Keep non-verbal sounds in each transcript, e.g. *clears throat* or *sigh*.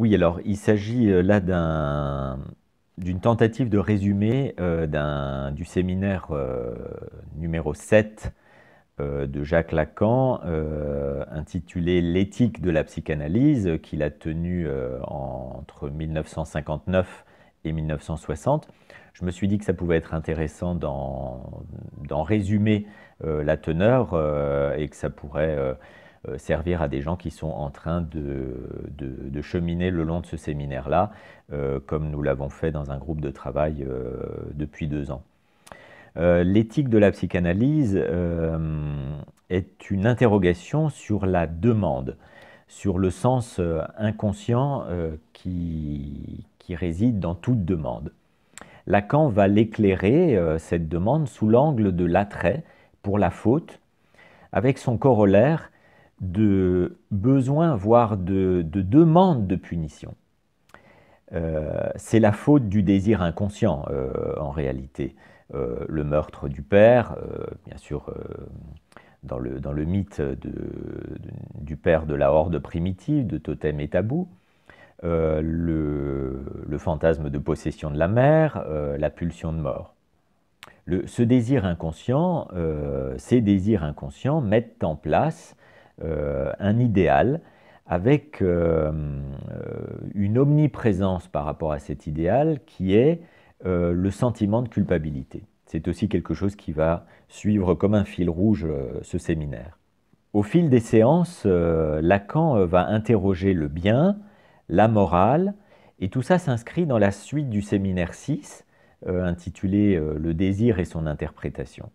Oui, alors il s'agit euh, là d'une tentative de résumé euh, du séminaire euh, numéro 7 de Jacques Lacan intitulé L'éthique de la psychanalyse qu'il a tenu entre 1959 et 1960. Je me suis dit que ça pouvait être intéressant d'en résumer la teneur et que ça pourrait euh, servir à des gens qui sont en train de, de, cheminer le long de ce séminaire-là, euh, comme nous l'avons fait dans un groupe de travail euh, depuis deux ans. l'éthique de la psychanalyse est une interrogation sur la demande, sur le sens inconscient qui, qui, réside dans toute demande. Lacan va l'éclairer, cette demande, sous l'angle de l'attrait pour la faute, avec son corollaire de besoin, voire de, demande de punition. Euh, c'est la faute du désir inconscient, euh, en réalité. Euh, le meurtre du père, bien sûr, dans le, mythe du père de la horde primitive, de totem et tabou, le, fantasme de possession de la mère, la pulsion de mort. ce désir inconscient, ces désirs inconscients mettent en place euh, un idéal avec euh, euh, une omniprésence par rapport à cet idéal qui est le sentiment de culpabilité. C'est aussi quelque chose qui va suivre comme un fil rouge ce séminaire. Au fil des séances, Lacan va interroger le bien, la morale, et tout ça s'inscrit dans la suite du séminaire 6, intitulé Le désir et son interprétation.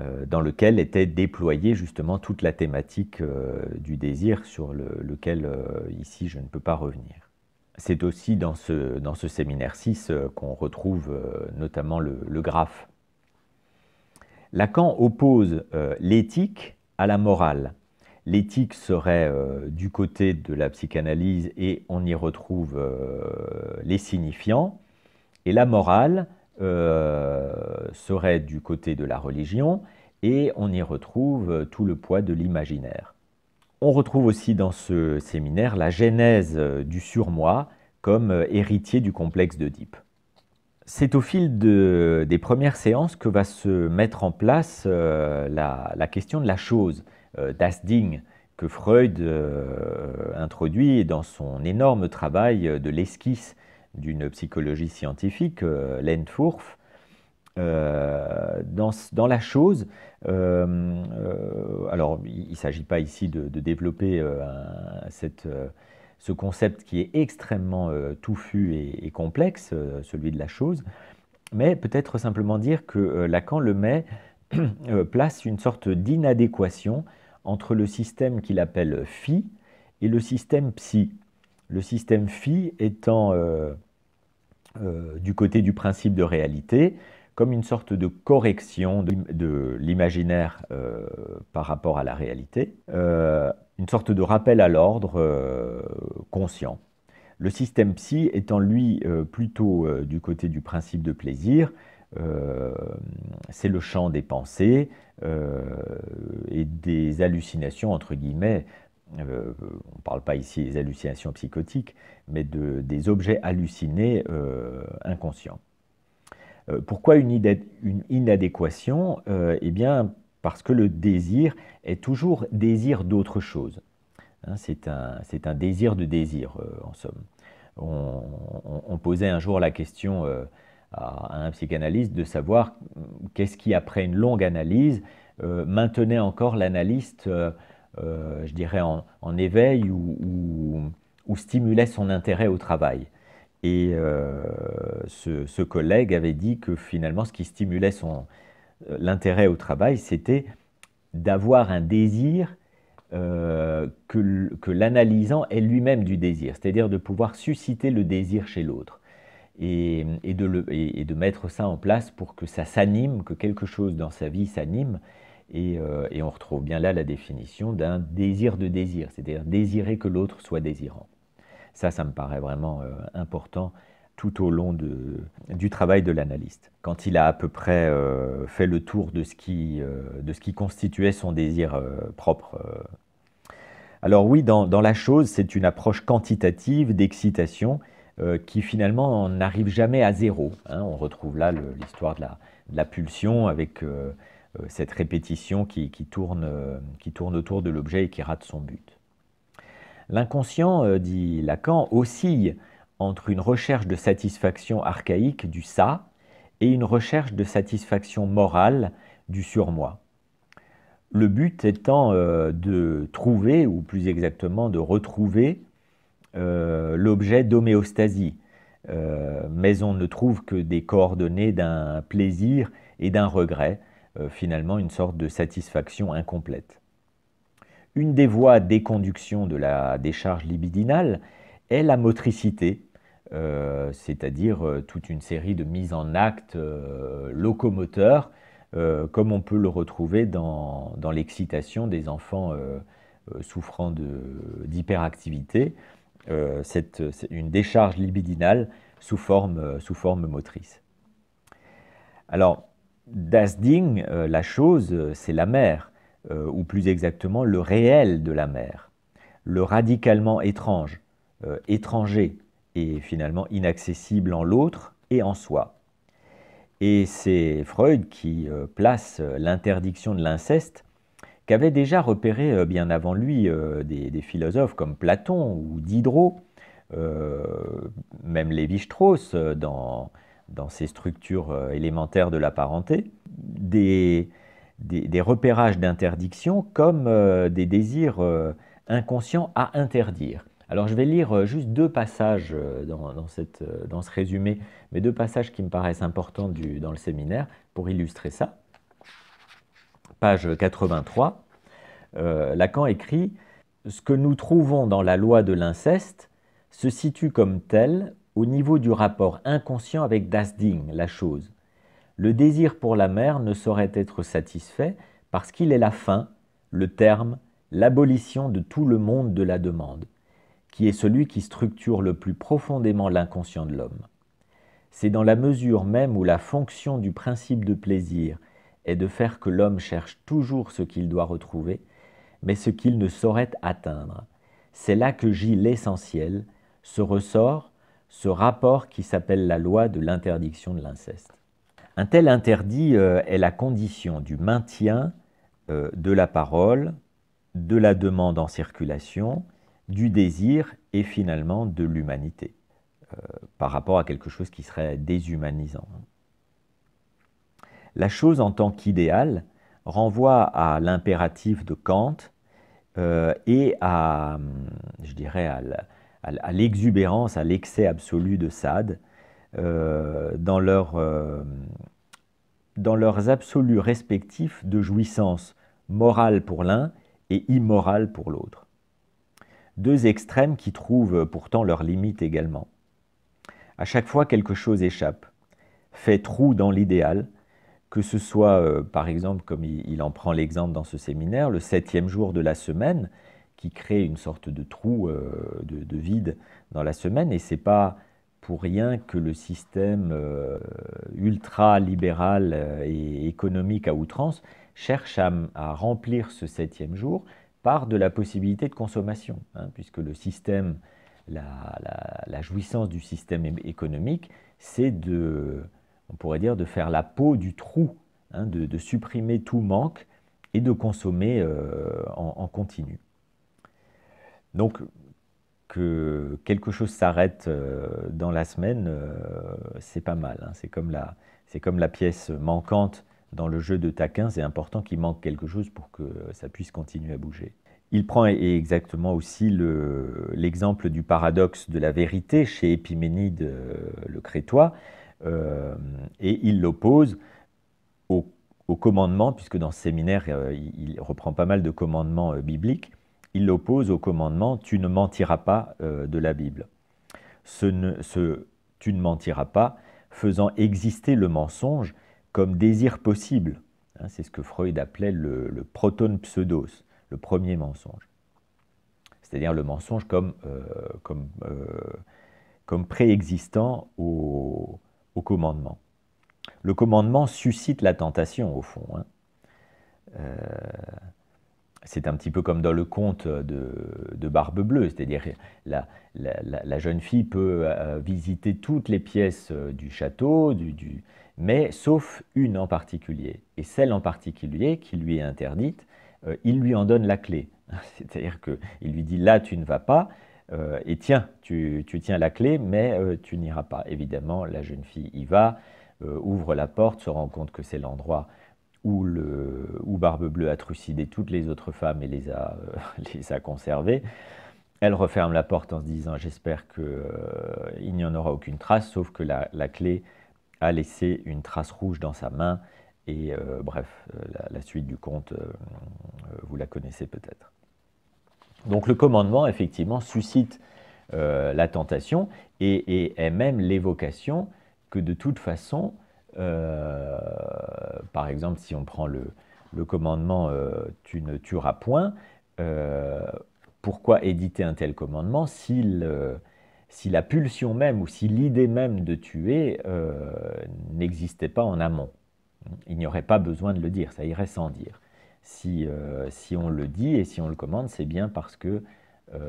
Euh, dans lequel était déployée justement toute la thématique euh, du désir sur lequel euh, ici je ne peux pas revenir. C'est aussi dans ce, dans ce séminaire 6 qu'on retrouve notamment le, graphe. Lacan oppose l'éthique à la morale. L'éthique serait du côté de la psychanalyse et on y retrouve les signifiants. Et la morale, serait du côté de la religion et on y retrouve euh, tout le poids de l'imaginaire. On retrouve aussi dans ce séminaire la genèse euh, du surmoi comme euh, héritier du complexe d'Oedipe. C'est au fil des premières séances que va se mettre en place la, question de la chose, Dasding, que Freud introduit dans son énorme travail de l'esquisse d'une psychologie scientifique, Lentfurf. Euh, dans, la chose, euh, euh, alors il ne s'agit pas ici de, développer ce concept qui est extrêmement touffu et, complexe, celui de la chose, mais peut-être simplement dire que Lacan le met, *clears throat* place une sorte d'inadéquation entre le système qu'il appelle phi et le système psi. Le système phi étant du côté du principe de réalité, comme une sorte de correction de, l'imaginaire euh, par rapport à la réalité, euh, une sorte de rappel à l'ordre euh, conscient. Le système psy étant lui plutôt du côté du principe de plaisir, c'est le champ des pensées et des hallucinations, entre guillemets, on ne parle pas ici des hallucinations psychotiques, mais des objets hallucinés inconscients. Euh, pourquoi une, inadéquation euh, Eh bien, parce que le désir est toujours désir d'autre chose. Hein, c'est un, désir de désir, euh, en somme. On, posait un jour la question à, un psychanalyste de savoir mm, qu'est-ce qui, après une longue analyse, maintenait encore l'analyste, je dirais, en, éveil ou, stimulait son intérêt au travail. Et euh, ce, collègue avait dit que finalement, ce qui stimulait son, euh, l'intérêt au travail, c'était d'avoir un désir euh, que, l'analysant ait lui-même du désir, c'est-à-dire de pouvoir susciter le désir chez l'autre et, de mettre ça en place pour que ça s'anime, que quelque chose dans sa vie s'anime. Et, on retrouve bien là la définition d'un désir de désir, c'est-à-dire désirer que l'autre soit désirant. Ça, ça me paraît vraiment euh, important tout au long de, du travail de l'analyste. Quand il a à peu près euh, fait le tour de ce qui, euh, de ce qui constituait son désir propre. Alors oui, dans, dans la chose, c'est une approche quantitative d'excitation qui finalement n'arrive jamais à zéro. Hein. on retrouve là l'histoire de, de la, pulsion avec cette répétition qui, qui, tourne, qui tourne autour de l'objet et qui rate son but. L'inconscient, euh, dit Lacan, oscille entre une recherche de satisfaction archaïque du ça et une recherche de satisfaction morale du surmoi. Le but étant euh, de trouver, ou plus exactement de retrouver, euh, l'objet d'homéostasie, mais on ne trouve que des coordonnées d'un plaisir et d'un regret, finalement une sorte de satisfaction incomplète. Une des voies d'éconduction de la décharge libidinale est la motricité, euh, c'est-à-dire euh, toute une série de mises en acte euh, locomoteurs, comme on peut le retrouver dans, l'excitation des enfants souffrant d'hyperactivité. une décharge libidinale sous forme, sous forme motrice. Alors, Dasding, la chose, c'est la mère. Euh, ou plus exactement le réel de la mère le radicalement étrange, euh, étranger et finalement inaccessible en l'autre et en soi. Et c'est Freud qui euh, place l'interdiction de l'inceste qu'avait déjà repéré bien avant lui des, philosophes comme Platon ou Diderot, même Lévi-Strauss dans, dans ses structures élémentaires de la parenté, des, des, repérages d'interdiction comme euh, des désirs euh, inconscients à interdire. Alors je vais lire euh, juste deux passages dans, cette, dans ce résumé, mais deux passages qui me paraissent importants dans le séminaire pour illustrer ça. Page 83, Lacan écrit « Ce que nous trouvons dans la loi de l'inceste se situe comme tel au niveau du rapport inconscient avec Das Ding, la chose, le désir pour la mère ne saurait être satisfait parce qu'il est la fin, le terme, l'abolition de tout le monde de la demande, qui est celui qui structure le plus profondément l'inconscient de l'homme. C'est dans la mesure même où la fonction du principe de plaisir est de faire que l'homme cherche toujours ce qu'il doit retrouver, mais ce qu'il ne saurait atteindre. C'est là que gît l'essentiel, ce ressort, ce rapport qui s'appelle la loi de l'interdiction de l'inceste. Un tel interdit euh, est la condition du maintien euh, de la parole, de la demande en circulation, du désir et finalement de l'humanité, euh, par rapport à quelque chose qui serait déshumanisant. La chose en tant qu'idéal renvoie à l'impératif de Kant et à, hum, je dirais, à l'exubérance, à l'excès absolu de Sade dans leur dans leurs absolus respectifs de jouissance, morale pour l'un et immorale pour l'autre. Deux extrêmes qui trouvent pourtant leurs limites également. À chaque fois, quelque chose échappe, fait trou dans l'idéal, que ce soit, euh, par exemple, comme il, en prend l'exemple dans ce séminaire, le septième jour de la semaine, qui crée une sorte de trou, euh, de, de, vide dans la semaine, et c'est pas pour rien que le système euh, ultra-libéral euh, et économique à outrance cherche à, remplir ce septième jour par de la possibilité de consommation, hein, puisque le système, la, jouissance du système économique, c'est de, on pourrait dire, de faire la peau du trou, hein, de, supprimer tout manque et de consommer euh, en, en, continu. Donc que quelque chose s'arrête euh, dans la semaine, euh, c'est pas mal. Hein. C'est comme, la, pièce manquante dans le jeu de taquin, c'est important qu'il manque quelque chose pour que ça puisse continuer à bouger. Il prend e-, exactement aussi l'exemple du paradoxe de la vérité chez Épiménide euh, le Crétois, et il l'oppose au, commandement, puisque dans ce séminaire, il reprend pas mal de commandements bibliques il l'oppose au commandement Tu ne mentiras pas euh, de la Bible. Ce, Tu ne mentiras pas faisant exister le mensonge comme désir possible. Hein, c'est ce que Freud appelait le, proton pseudos, le premier mensonge. C'est-à-dire le mensonge comme, euh, euh, comme, préexistant au, commandement. Le commandement suscite la tentation, au fond. Hein c'est un petit peu comme dans le conte de, Barbe Bleue, c'est-à-dire la, la, jeune fille peut euh, visiter toutes les pièces euh, du château, du, mais sauf une en particulier. Et celle en particulier qui lui est interdite, euh, il lui en donne la clé. *laughs* C'est-à-dire qu'il lui dit là tu ne vas pas, et tiens, tu, tiens la clé, mais tu n'iras pas. Évidemment, la jeune fille y va, ouvre la porte, se rend compte que c'est l'endroit où, Barbe Bleue a trucidé toutes les autres femmes et les a, euh, *laughs* conservées. Elle referme la porte en se disant J'espère qu'il euh, n'y en aura aucune trace, sauf que la, clé a laissé une trace rouge dans sa main. Et euh, bref, la, suite du conte, vous la connaissez peut-être. Donc le commandement, effectivement, suscite la tentation et est même l'évocation que de toute façon, euh, par exemple, si on prend le, commandement euh, tu ne tueras point, euh, pourquoi éditer un tel commandement si la pulsion même ou si l'idée même de tuer n'existait pas en amont. Il n'y aurait pas besoin de le dire, ça irait sans dire. Si, on le dit et si on le commande, c'est bien parce que, je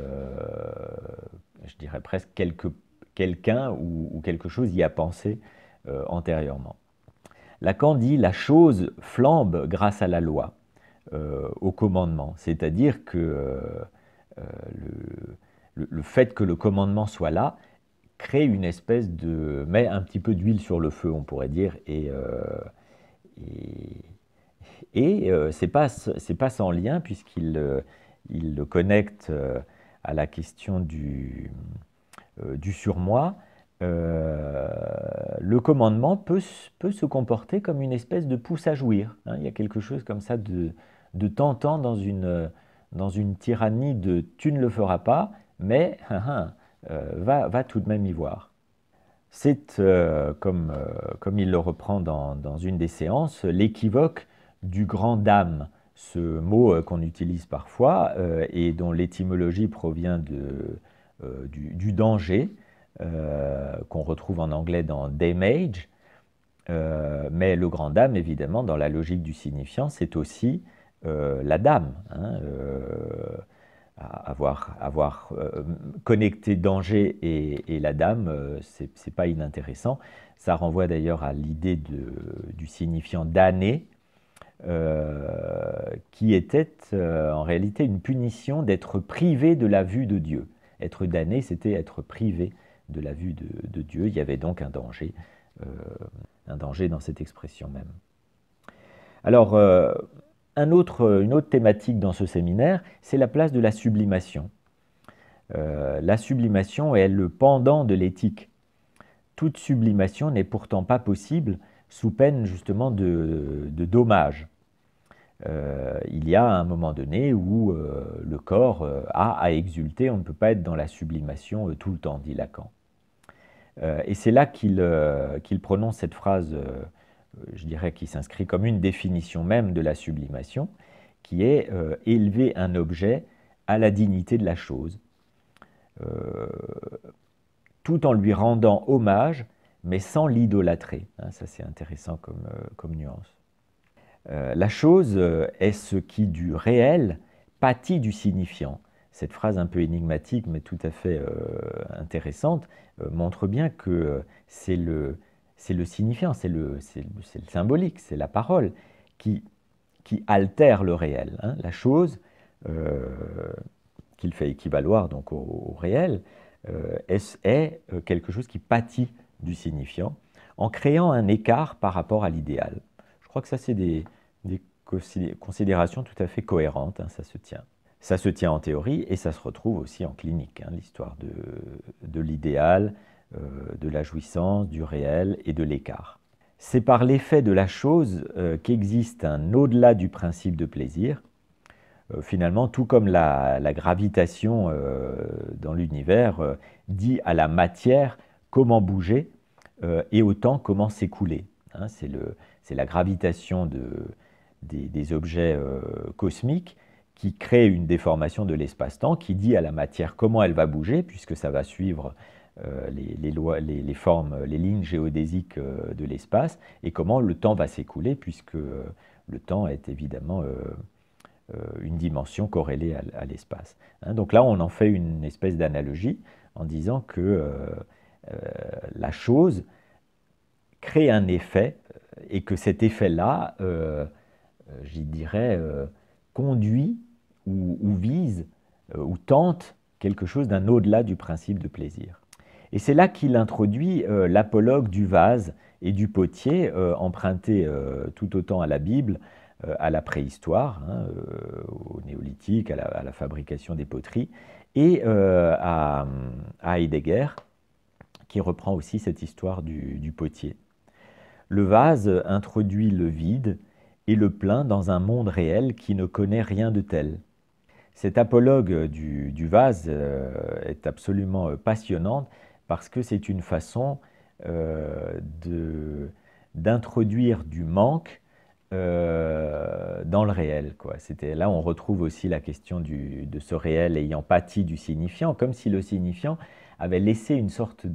dirais presque, quelqu'un ou, quelque chose y a pensé euh, antérieurement. Lacan dit la chose flambe grâce à la loi, euh, au commandement, c'est-à-dire que euh, le, fait que le commandement soit là crée une espèce de... met un petit peu d'huile sur le feu, on pourrait dire, et... et, et c'est pas, sans lien puisqu'il le connecte à la question du surmoi euh, le commandement peut, se comporter comme une espèce de pouce à jouir. Hein. il y a quelque chose comme ça de, tentant dans une, tyrannie de tu ne le feras pas, mais hein, hein, euh, va, tout de même y voir. C'est, euh, comme, il le reprend dans, une des séances, l'équivoque du grand dame ce mot qu'on utilise parfois et dont l'étymologie provient du, danger, euh, qu'on retrouve en anglais dans damage. Euh, mais le grand dame, évidemment, dans la logique du signifiant, c'est aussi euh, la dame. Hein, avoir, avoir connecté danger et, la dame, ce c'est pas inintéressant. Ça renvoie d'ailleurs à l'idée du signifiant damné, qui était en réalité une punition d'être privé de la vue de Dieu. Être damné, c'était être privé de la vue de, Dieu. Il y avait donc un danger, euh, un danger dans cette expression même. Alors, euh, une autre thématique dans ce séminaire, c'est la place de la sublimation. Euh, la sublimation est le pendant de l'éthique. Toute sublimation n'est pourtant pas possible sous peine justement de, dommages. il y a un moment donné où le corps a à exulter, on ne peut pas être dans la sublimation tout le temps, dit Lacan. Euh, et c'est là qu'il euh, prononce cette phrase, euh, je dirais, qui s'inscrit comme une définition même de la sublimation, qui est élever un objet à la dignité de la chose, tout en lui rendant hommage, mais sans l'idolâtrer. Hein, ça, c'est intéressant comme, nuance. la chose est ce qui du réel pâtit du signifiant, cette phrase un peu énigmatique, mais tout à fait euh, intéressante, euh, montre bien que euh, c'est le, signifiant, c'est le, symbolique, c'est la parole qui, altère le réel. Hein. La chose qu'il fait équivaloir donc au, réel est, quelque chose qui pâtit du signifiant en créant un écart par rapport à l'idéal. Je crois que ça, c'est des, considérations tout à fait cohérentes, hein, ça se tient. Ça se tient en théorie et ça se retrouve aussi en clinique, hein, l'histoire de, l'idéal, euh, de la jouissance, du réel et de l'écart. C'est par l'effet de la chose euh, qu'existe un au-delà du principe de plaisir. Euh, finalement, tout comme la, gravitation dans l'univers dit à la matière comment bouger et au temps comment s'écouler. Hein, c'est la gravitation des, objets cosmiques qui crée une déformation de l'espace-temps, qui dit à la matière comment elle va bouger, puisque ça va suivre euh, les, formes, les lignes géodésiques euh, de l'espace, et comment le temps va s'écouler, puisque euh, le temps est évidemment une dimension corrélée à, l'espace. Hein. donc là, on en fait une espèce d'analogie en disant que la chose crée un effet, et que cet effet-là, j'y dirais, conduit ou, vise euh, ou tente quelque chose d'un au-delà du principe de plaisir. Et c'est là qu'il introduit euh, l'apologue du vase et du potier, euh, emprunté tout autant à la Bible, à la préhistoire, hein, au néolithique, à la, fabrication des poteries, et à, Heidegger, qui reprend aussi cette histoire du potier. Le vase introduit le vide et le plein dans un monde réel qui ne connaît rien de tel. Cet apologue du, vase euh, est absolument euh, passionnante parce que c'est une façon euh, d'introduire du manque dans le réel. Là, on retrouve aussi la question de ce réel ayant pâti du signifiant, comme si le signifiant avait laissé une sorte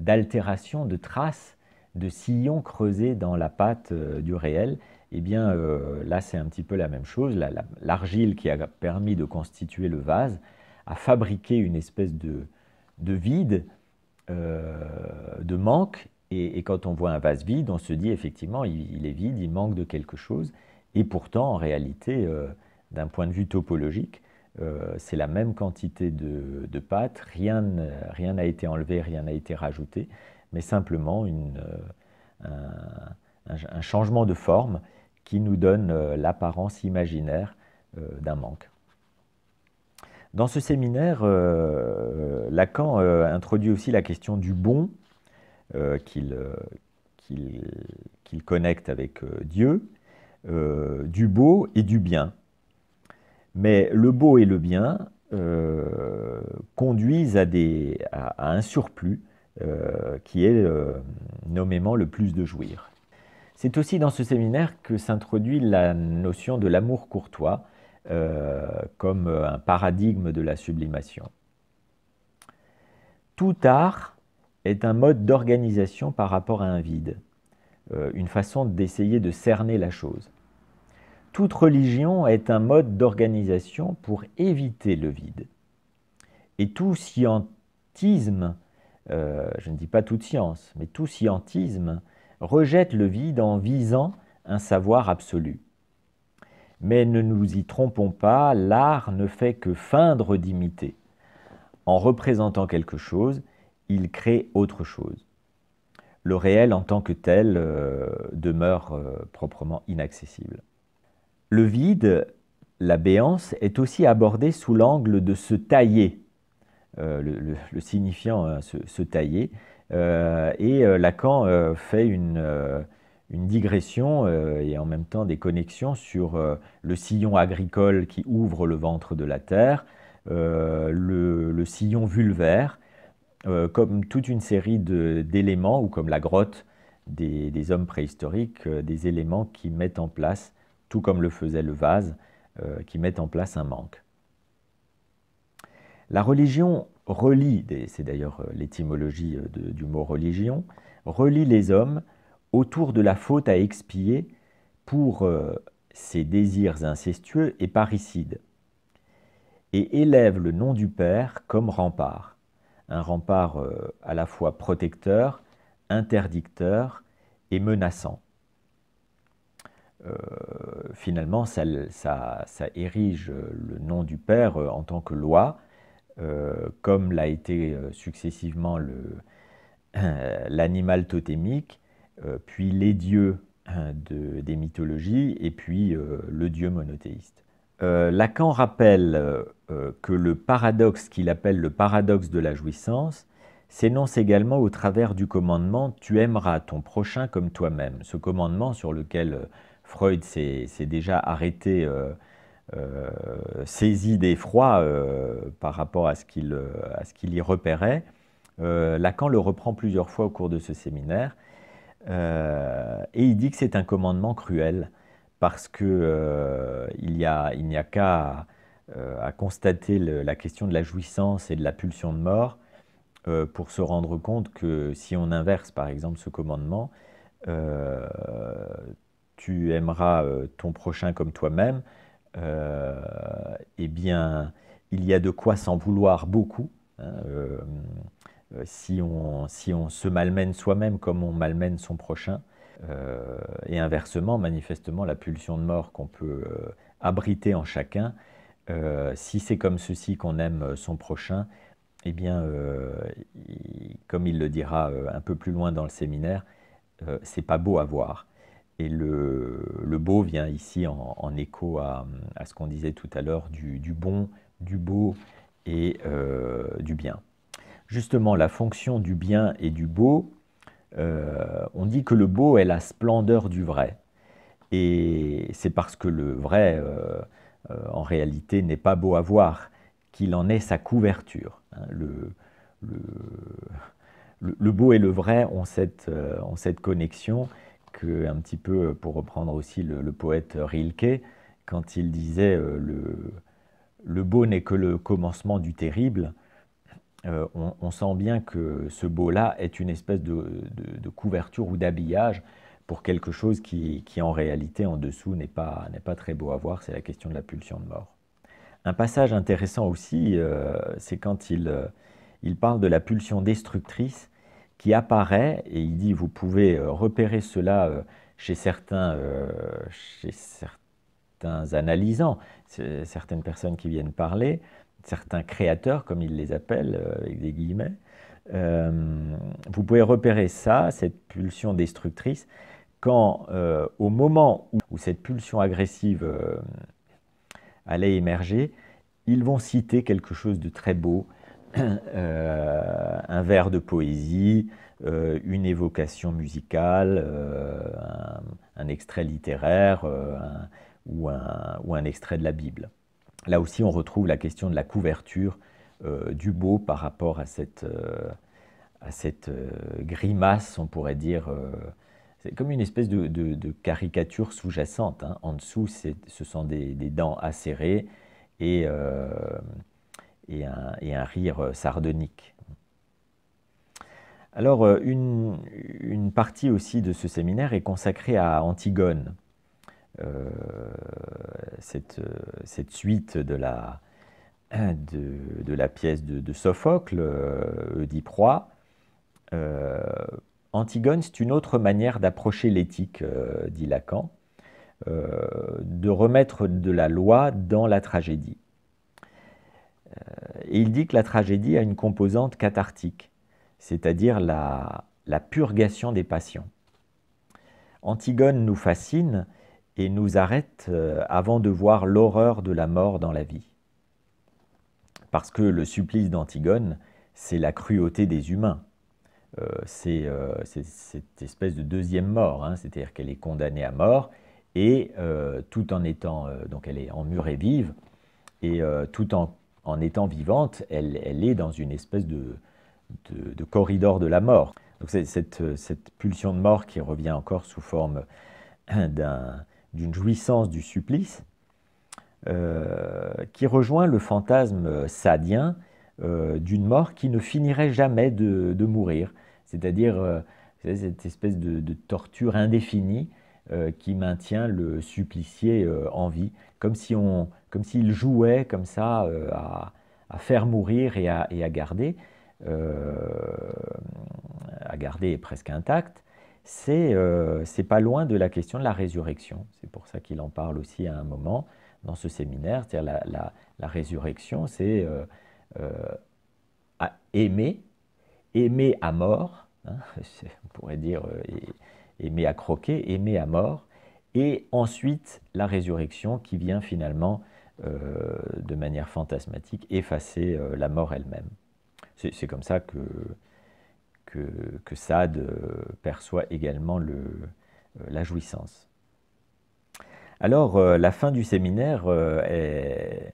d'altération, de, trace, de sillon creusé dans la pâte du réel eh bien euh, là c'est un petit peu la même chose. L'argile qui a permis de constituer le vase a fabriqué une espèce de, vide, euh, de manque. Et, quand on voit un vase vide, on se dit effectivement il, est vide, il manque de quelque chose. Et pourtant en réalité, euh, d'un point de vue topologique, c'est la même quantité de, pâte, rien n'a été enlevé, rien n'a été rajouté, mais simplement un, changement de forme qui nous donne euh, l'apparence imaginaire euh, d'un manque. Dans ce séminaire, euh, Lacan introduit aussi la question du bon qu'il connecte avec Dieu, du beau et du bien. Mais le beau et le bien conduisent à, des, à, un surplus qui est nommément le plus de jouir. C'est aussi dans ce séminaire que s'introduit la notion de l'amour courtois euh, comme un paradigme de la sublimation. Tout art est un mode d'organisation par rapport à un vide, euh, une façon d'essayer de cerner la chose. Toute religion est un mode d'organisation pour éviter le vide. Et tout scientisme, euh, je ne dis pas toute science, mais tout scientisme rejette le vide en visant un savoir absolu. Mais ne nous y trompons pas, l'art ne fait que feindre d'imiter. En représentant quelque chose, il crée autre chose. Le réel en tant que tel euh, demeure euh, proprement inaccessible. Le vide, la béance, est aussi abordé sous l'angle de se tailler, euh, le, signifiant hein, se, tailler, euh, et euh, Lacan euh, fait une, digression et en même temps des connexions sur le sillon agricole qui ouvre le ventre de la terre, le, sillon vulvaire, comme toute une série d'éléments, ou comme la grotte des, des, hommes préhistoriques, des éléments qui mettent en place, tout comme le faisait le vase, qui mettent en place un manque. La religion relie, c'est d'ailleurs euh, l'étymologie euh, du mot religion, relie les hommes autour de la faute à expier pour euh, ses désirs incestueux et parricides, et élève le nom du Père comme rempart, un rempart à la fois protecteur, interdicteur et menaçant. finalement, ça, érige le nom du Père en tant que loi, euh, comme l'a été euh, successivement euh, l'animal totémique, puis les dieux hein, des mythologies, et puis le dieu monothéiste. Lacan rappelle que le paradoxe qu'il appelle le paradoxe de la jouissance s'énonce également au travers du commandement Tu aimeras ton prochain comme toi-même. Ce commandement sur lequel Freud s'est déjà arrêté euh, saisi d'effroi euh, par rapport à ce qu'il euh, y repérait, Lacan le reprend plusieurs fois au cours de ce séminaire. et il dit que c'est un commandement cruel parce qu'il il n'y a, a qu'à constater la question de la jouissance et de la pulsion de mort pour se rendre compte que si on inverse par exemple ce commandement, tu aimeras ton prochain comme toi-même, euh, eh bien, il y a de quoi s'en vouloir beaucoup. Hein, euh, euh, si on, se malmène soi-même comme on malmène son prochain, et inversement, manifestement, la pulsion de mort qu'on peut abriter en chacun, si c'est comme ceci qu'on aime son prochain, eh bien, comme il le dira un peu plus loin dans le séminaire, c'est pas beau à voir. Et le, beau vient ici en, écho à, ce qu'on disait tout à l'heure du, bon, du beau et euh, du bien. Justement, la fonction du bien et du beau, euh, on dit que le beau est la splendeur du vrai. Et c'est parce que le vrai, euh, en réalité, n'est pas beau à voir qu'il en est sa couverture. Hein. le, beau et le vrai ont cette connexion que, un petit peu, euh, pour reprendre aussi le, poète Rilke, quand il disait euh, le, beau n'est que le commencement du terrible, euh, on, sent bien que ce beau-là est une espèce de, couverture ou d'habillage pour quelque chose qui, en réalité en dessous n'est pas, très beau à voir, c'est la question de la pulsion de mort. Un passage intéressant aussi, c'est quand il parle de la pulsion destructrice qui apparaît, et il dit, vous pouvez euh, repérer cela euh, chez certains, euh, chez certains analysants, certaines personnes qui viennent parler, certains créateurs, comme il les appellent, avec des guillemets, vous pouvez repérer ça, cette pulsion destructrice, quand au moment où, cette pulsion agressive allait émerger, ils vont citer quelque chose de très beau, *coughs* Euh, un vers de poésie, euh, une évocation musicale, euh, un, extrait littéraire ou, un, extrait de la Bible. Là aussi, on retrouve la question de la couverture du beau par rapport à cette, grimace, on pourrait dire, c'est comme une espèce de, caricature sous-jacente. Hein. En dessous, ce sont des, dents acérées et, et, un, rire euh, sardonique. Alors, euh, une, partie aussi de ce séminaire est consacrée à Antigone, euh, cette, suite de la, pièce de, Sophocle, Oedipe Antigone, c'est une autre manière d'approcher l'éthique, dit Lacan, de remettre de la loi dans la tragédie. Euh, et il dit que la tragédie a une composante cathartique, c'est-à-dire la, purgation des passions. Antigone nous fascine et nous arrête euh, avant de voir l'horreur de la mort dans la vie. Parce que le supplice d'Antigone, c'est la cruauté des humains. Euh, c'est cette espèce de deuxième mort, hein, c'est-à-dire qu'elle est condamnée à mort, et tout en étant, donc elle est en murée vive, et tout en en étant vivante, elle, est dans une espèce de, corridor de la mort. Donc c'est cette, pulsion de mort qui revient encore sous forme *coughs* d'une jouissance du supplice, euh, qui rejoint le fantasme sadien euh, d'une mort qui ne finirait jamais de, mourir, c'est-à-dire euh, cette espèce de, torture indéfinie euh, qui maintient le supplicié euh, en vie, comme si on, comme s'il jouait comme ça euh, à, faire mourir et à, garder, à garder presque intact. C'est c'est pas loin de la question de la résurrection. C'est pour ça qu'il en parle aussi à un moment dans ce séminaire. cest la, la, résurrection, c'est aimer, aimer à mort, hein, *laughs* on pourrait dire aimé à croquer, aimé à mort, et ensuite la résurrection qui vient finalement euh, de manière fantasmatique effacer euh, la mort elle-même. C'est comme ça que, que, que Sade euh, perçoit également la jouissance. Alors la fin du séminaire est,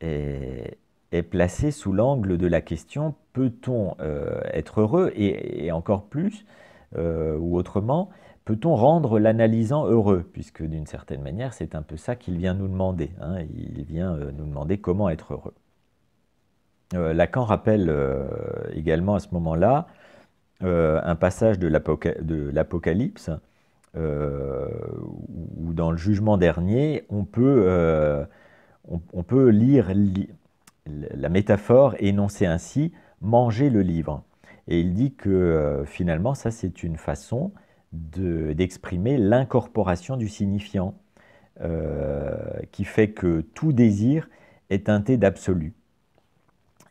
est, placée sous l'angle de la question peut-on être heureux et encore plus euh, ou autrement, peut-on rendre l'analysant heureux Puisque d'une certaine manière, c'est un peu ça qu'il vient nous demander. Hein. Il vient euh, nous demander comment être heureux. Euh, Lacan rappelle également à ce moment-là un passage de l'Apocalypse où dans le jugement dernier, on peut, lire la métaphore énoncée ainsi, manger le livre. Et il dit que euh, finalement, ça, c'est une façon d'exprimer l'incorporation du signifiant, euh, qui fait que tout désir est teinté d'absolu,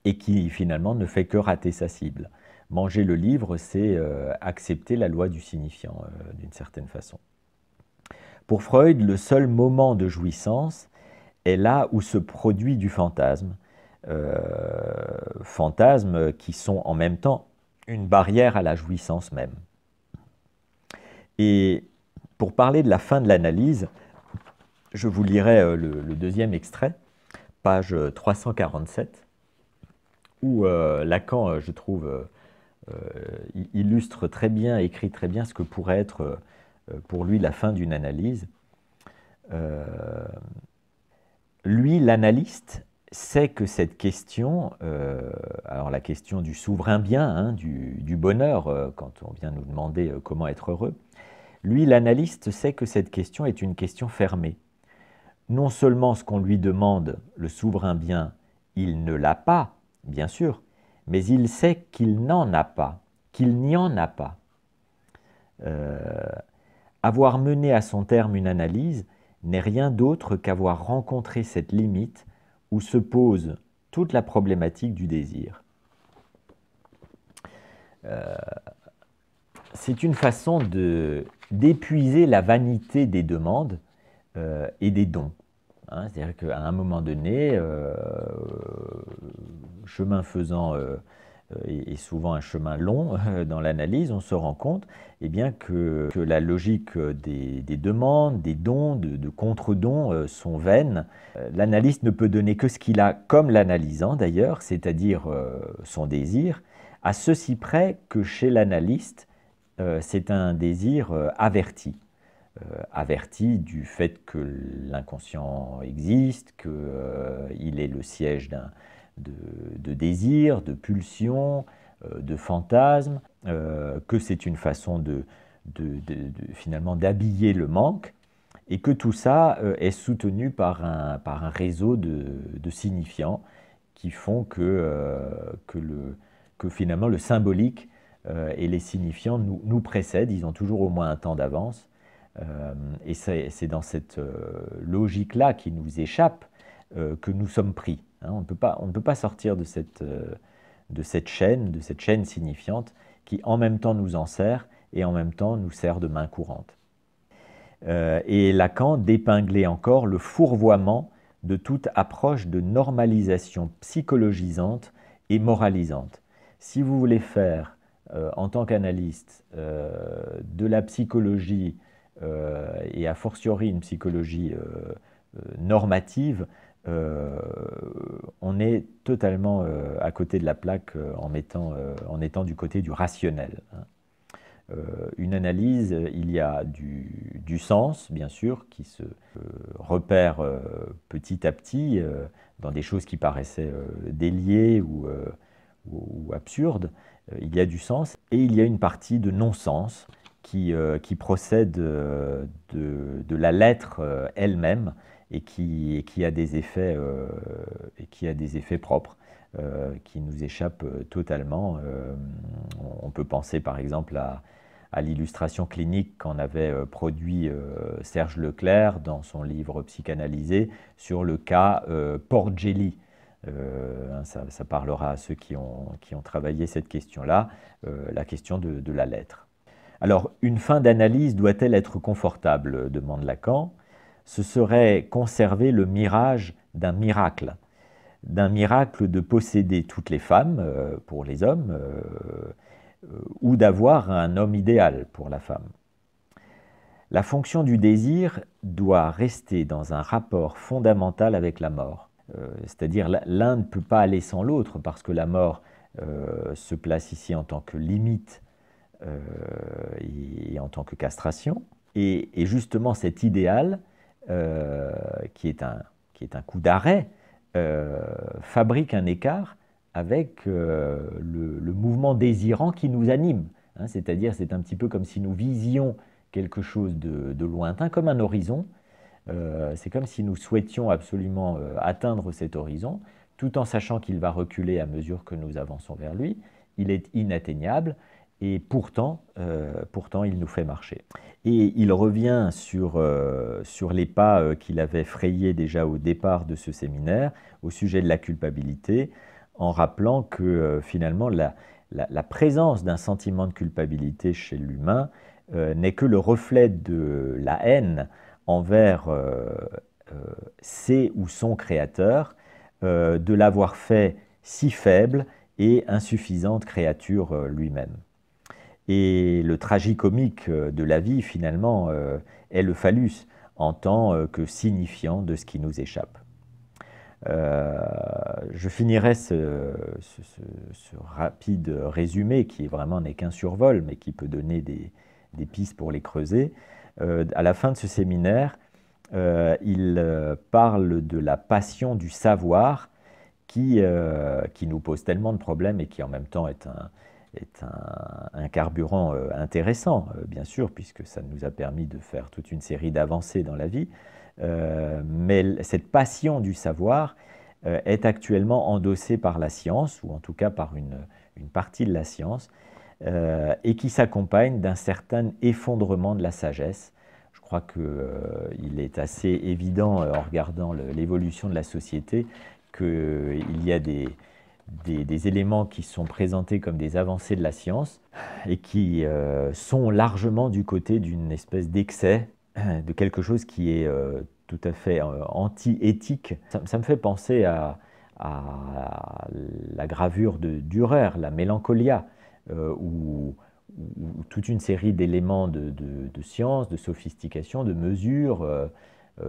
et qui finalement ne fait que rater sa cible. Manger le livre, c'est euh, accepter la loi du signifiant, d'une certaine façon. Pour Freud, le seul moment de jouissance est là où se produit du fantasme, fantasmes qui sont en même temps une barrière à la jouissance même. Et pour parler de la fin de l'analyse, je vous lirai euh, le, deuxième extrait, page 347, euh, où euh, Lacan, je trouve, illustre très bien, écrit très bien ce que pourrait être pour lui la fin d'une analyse. lui, l'analyste, Sait que cette question, euh, alors la question du souverain bien, hein, du, bonheur, euh, quand on vient nous demander euh, comment être heureux, lui, l'analyste, sait que cette question est une question fermée. Non seulement ce qu'on lui demande, le souverain bien, il ne l'a pas, bien sûr, mais il sait qu'il n'en a pas, qu'il n'y en a pas. avoir mené à son terme une analyse n'est rien d'autre qu'avoir rencontré cette limite où se pose toute la problématique du désir. Euh, c'est une façon de, d'épuiser la vanité des demandes euh, et des dons. Hein, c'est-à-dire qu'à un moment donné, euh, chemin faisant et euh, souvent un chemin long *laughs* euh, dans l'analyse, on se rend compte eh bien, que, la logique euh, des, demandes, des dons, de, contre-dons sont vaines. L'analyste ne peut donner que ce qu'il a, comme l'analysant d'ailleurs, c'est-à-dire son désir, à ceci près que chez l'analyste, c'est un désir averti. averti du fait que l'inconscient existe, qu'il il est le siège d'un de, de désir, de pulsion, euh, de fantasme, euh, que c'est une façon de, finalement d'habiller le manque, et que tout ça euh, est soutenu par un, réseau de, signifiants qui font que, que, le, que finalement le symbolique et les signifiants nous, nous, précèdent, ils ont toujours au moins un temps d'avance. et c'est dans cette logique-là qui nous échappe euh, que nous sommes pris. Hein. on, ne peut pas, sortir de cette, euh, de cette chaîne, de cette chaîne signifiante qui en même temps nous en sert et en même temps nous sert de main courante. Euh, et Lacan d'épingler encore le fourvoiement de toute approche de normalisation psychologisante et moralisante. Si vous voulez faire, en tant qu'analyste, de la psychologie, et a fortiori une psychologie normative, euh, on est totalement euh, à côté de la plaque euh, en, étant du côté du rationnel. Hein. une analyse, il y a du, sens, bien sûr, qui se repère petit à petit dans des choses qui paraissaient déliées ou, absurdes. il y a du sens et il y a une partie de non-sens qui, procède de, la lettre elle-même et qui, a, des effets, euh, et qui a des effets propres. Euh, qui nous échappent euh, totalement. on peut penser par exemple à, l'illustration clinique qu'en avait produit Serge Leclerc dans son livre Psychanalysé sur le cas Porgelli. Hein, ça, ça, parlera à ceux qui ont, qui ont travaillé cette question-là, la question de, de, la lettre. Alors, une fin d'analyse doit-elle être confortable demande Lacan ce serait conserver le mirage d'un miracle, d'un miracle de posséder toutes les femmes euh, pour les hommes, euh, euh, ou d'avoir un homme idéal pour la femme. La fonction du désir doit rester dans un rapport fondamental avec la mort. C'est-à-dire l'un ne peut pas aller sans l'autre parce que la mort se place ici en tant que limite et, en tant que castration. et justement cet idéal euh, qui est un, coup d'arrêt, euh, fabrique un écart avec euh, le, mouvement désirant qui nous anime. Hein. C'est-à-dire, c'est un petit peu comme si nous visions quelque chose de, lointain, comme un horizon. c'est comme si nous souhaitions absolument atteindre cet horizon, tout en sachant qu'il va reculer à mesure que nous avançons vers lui. Il est inatteignable, et pourtant, euh, pourtant, il nous fait marcher. Et il revient sur, euh, sur les pas euh, qu'il avait frayés déjà au départ de ce séminaire, au sujet de la culpabilité, en rappelant que finalement, la, la, la présence d'un sentiment de culpabilité chez l'humain n'est que le reflet de la haine envers ses ou son créateur, de l'avoir fait si faible et insuffisante créature lui-même. Et le tragicomique euh, de la vie, finalement, euh, est le phallus en tant euh, que signifiant de ce qui nous échappe. je finirai ce, rapide résumé qui vraiment n'est qu'un survol, mais qui peut donner des, pistes pour les creuser. à la fin de ce séminaire, il parle de la passion du savoir qui, qui nous pose tellement de problèmes et qui en même temps est un, est un, carburant euh, intéressant, euh, bien sûr, puisque ça nous a permis de faire toute une série d'avancées dans la vie. Euh, mais cette passion du savoir est actuellement endossée par la science, ou en tout cas par une, partie de la science, et qui s'accompagne d'un certain effondrement de la sagesse. Je crois qu'il est assez évident, en regardant l'évolution de la société, qu'il y a des, des, éléments qui sont présentés comme des avancées de la science et qui euh, sont largement du côté d'une espèce d'excès, de quelque chose qui est euh, tout à fait euh, anti-éthique. Ça, me fait penser à, la gravure de Dürer, la Mélancolia, où, toute une série d'éléments de, de, science, de sophistication, de mesure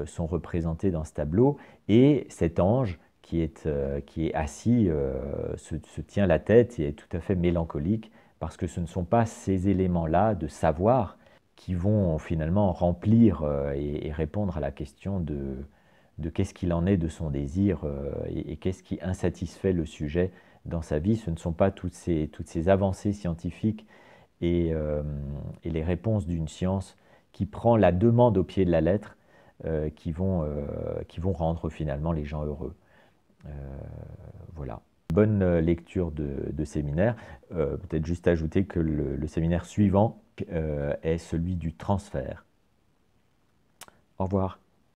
sont représentés dans ce tableau, et cet ange qui est, euh, qui est assis, euh, se, tient la tête et est tout à fait mélancolique, parce que ce ne sont pas ces éléments-là de savoir qui vont euh, finalement remplir et, répondre à la question de, qu'est-ce qu'il en est de son désir et, qu'est-ce qui insatisfait le sujet dans sa vie. Ce ne sont pas toutes ces, toutes ces avancées scientifiques et, les réponses d'une science qui prend la demande au pied de la lettre qui, vont, qui vont rendre finalement les gens heureux. Euh, voilà. Bonne euh, lecture de, séminaire. Euh, peut-être juste ajouter que le séminaire suivant est celui du transfert. Au revoir.